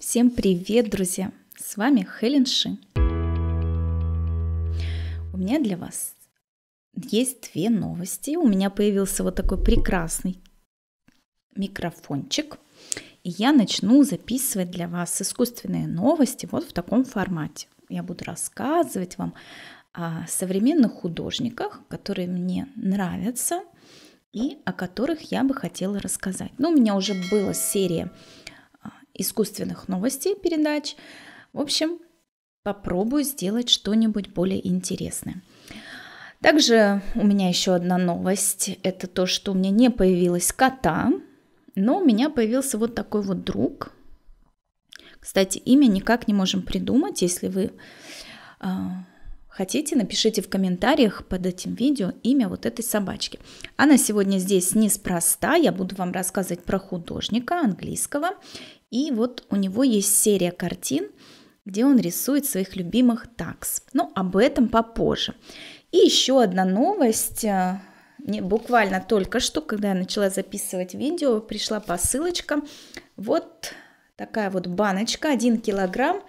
Всем привет, друзья! С вами Хелен Ши. У меня для вас есть две новости. У меня появился вот такой прекрасный микрофончик. И я начну записывать для вас искусственные новости вот в таком формате. Я буду рассказывать вам о современных художниках, которые мне нравятся и о которых я бы хотела рассказать. Ну, у меня уже была серия искусственных новостей передач. В общем, попробую сделать что-нибудь более интересное. Также у меня еще одна новость. Это то, что у меня не появилась кота, но у меня появился вот такой вот друг. Кстати, имя никак не можем придумать, если вы а, Хотите, напишите в комментариях под этим видео имя вот этой собачки. Она сегодня здесь неспроста. Я буду вам рассказывать про художника английского. И вот у него есть серия картин, где он рисует своих любимых такс. Но об этом попозже. И еще одна новость. Мне э, буквально только что, когда я начала записывать видео, пришла посылочка. Вот такая вот баночка, 1 килограмм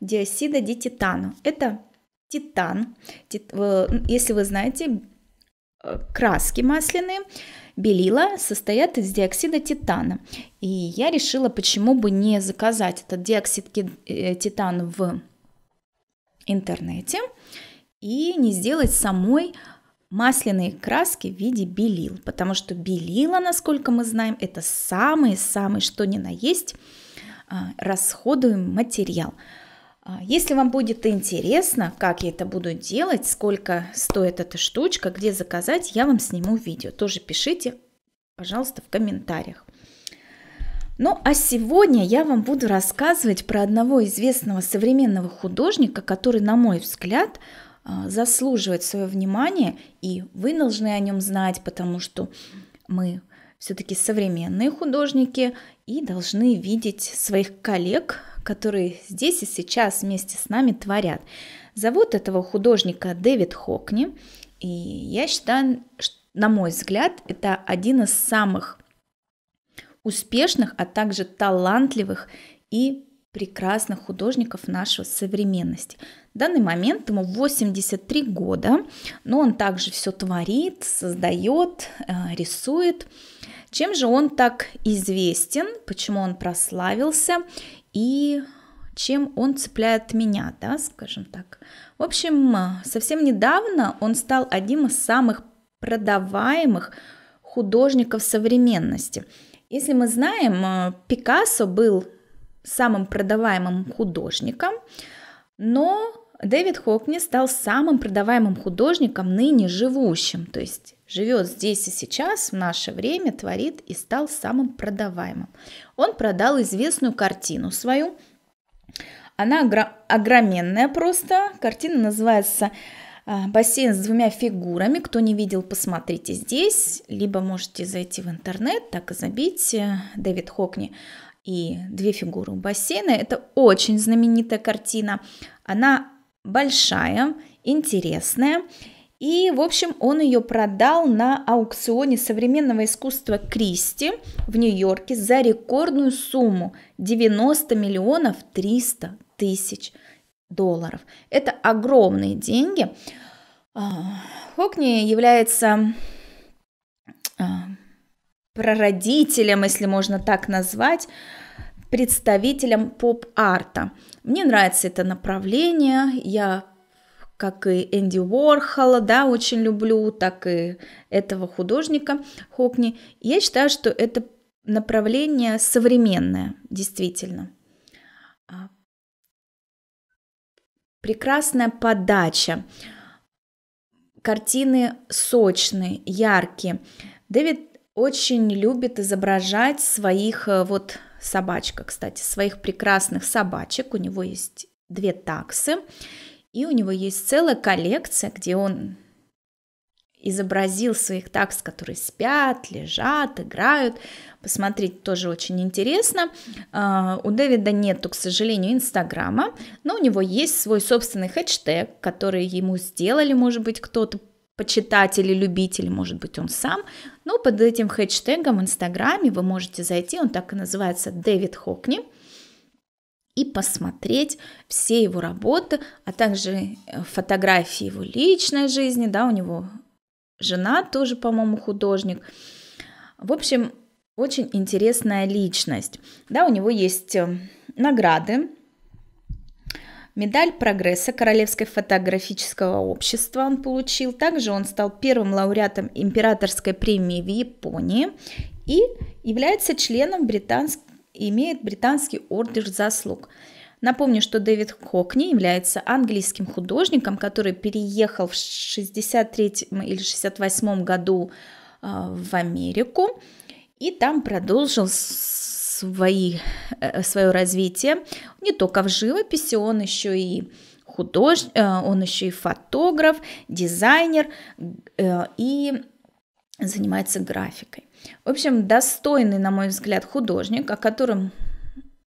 диосида дититана. Это титан. Тит, если вы знаете, э, краски масляные, белила состоят из диоксида титана. И я решила, почему бы не заказать этот диоксид э, титана в интернете и не сделать самой масляные краски в виде белил, потому что белила, насколько мы знаем, это самый-самый, что ни на есть, а, расходуем материал. А, если вам будет интересно, как я это буду делать, сколько стоит эта штучка, где заказать, я вам сниму видео. Тоже пишите, пожалуйста, в комментариях. Ну а сегодня я вам буду рассказывать про одного известного современного художника, который, на мой взгляд, а, заслуживает свое внимание, и вы должны о нем знать, потому что мы все-таки современные художники и должны видеть своих коллег, которые здесь и сейчас вместе с нами творят. Зовут этого художника Дэвид Хокни, и я считаю, что, на мой взгляд, это один из самых успешных, а также талантливых и прекрасных художников нашего современности. В данный момент ему 83 года, но он также все творит, создает, э, рисует. Чем же он так известен, почему он прославился и чем он цепляет меня, да, скажем так. В общем, совсем недавно он стал одним из самых продаваемых художников современности. Если мы знаем, э, Пикассо был самым продаваемым художником, но Дэвид Хокни стал самым продаваемым художником ныне живущим, то есть живет здесь и сейчас, в наше время, творит и стал самым продаваемым. Он продал известную картину свою. Она огр- огроменная просто. Картина называется а, «Бассейн с двумя фигурами». Кто не видел, посмотрите здесь, либо можете зайти в интернет, так и забить «Дэвид Хокни и две фигуры у бассейна. Это очень знаменитая картина. Она большая, интересная. И, в общем, он ее продал на аукционе современного искусства Кристи в Нью-Йорке за рекордную сумму 90 миллионов 300 тысяч долларов. Это огромные деньги. А, Хокни является а, прародителем, если можно так назвать, представителем поп-арта. Мне нравится это направление, я как и Энди Уорхола, да, очень люблю, так и этого художника Хокни. Я считаю, что это направление современное, действительно. А, прекрасная подача. Картины сочные, яркие. Дэвид очень любит изображать своих э, вот собачка, кстати, своих прекрасных собачек. У него есть две таксы, и у него есть целая коллекция, где он изобразил своих такс, которые спят, лежат, играют. Посмотреть тоже очень интересно. А, у Дэвида нету, к сожалению, Инстаграма, но у него есть свой собственный хэштег, который ему сделали, может быть, кто-то почитатель и любитель, может быть, он сам. Но ну, под этим хэштегом в Инстаграме вы можете зайти, он так и называется Дэвид Хокни, и посмотреть все его работы, а также э, фотографии его личной жизни, да, у него жена тоже, по-моему, художник. В общем, очень интересная личность. Да, у него есть э, награды, Медаль прогресса Королевского фотографического общества он получил. Также он стал первым лауреатом императорской премии в Японии и является членом британск имеет британский ордер заслуг. Напомню, что Дэвид Хокни является английским художником, который переехал в 63 или 68 году а, в Америку и там продолжил свои, э, свое развитие не только в живописи, он еще и худож... Э, он еще и фотограф, дизайнер э, и занимается графикой. В общем, достойный, на мой взгляд, художник, о котором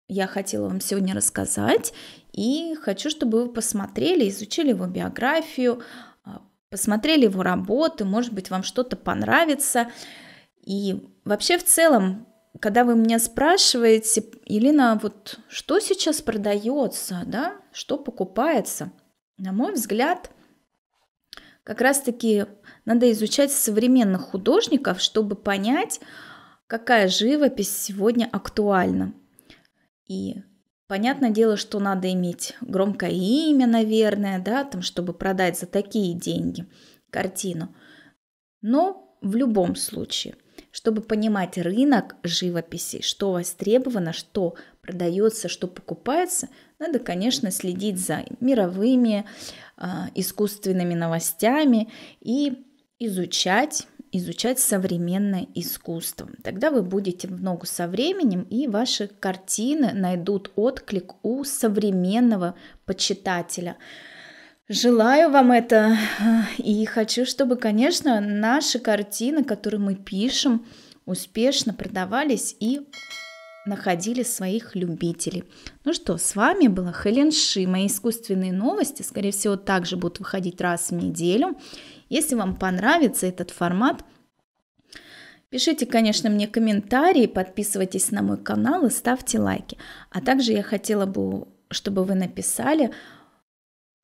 я хотела вам сегодня рассказать. И хочу, чтобы вы посмотрели, изучили его биографию, а, посмотрели его работы, может быть, вам что-то понравится. И вообще в целом когда вы меня спрашиваете, Елена, вот что сейчас продается, да, что покупается, на мой взгляд, как раз-таки надо изучать современных художников, чтобы понять, какая живопись сегодня актуальна. И понятное дело, что надо иметь громкое имя, наверное, да, там, чтобы продать за такие деньги картину. Но в любом случае – чтобы понимать рынок живописи, что востребовано, что продается, что покупается, надо, конечно, следить за мировыми э, искусственными новостями и изучать изучать современное искусство. Тогда вы будете в ногу со временем, и ваши картины найдут отклик у современного почитателя. Желаю вам это и хочу, чтобы, конечно, наши картины, которые мы пишем, успешно продавались и находили своих любителей. Ну что, с вами была Хелен Ши. Мои искусственные новости, скорее всего, также будут выходить раз в неделю. Если вам понравится этот формат, пишите, конечно, мне комментарии, подписывайтесь на мой канал и ставьте лайки. А также я хотела бы, чтобы вы написали,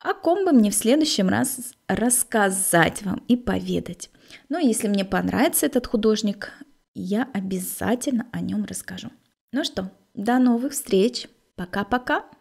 о ком бы мне в следующем раз рассказать вам и поведать. Но ну, если мне понравится этот художник, я обязательно о нем расскажу. Ну что, до новых встреч. Пока-пока.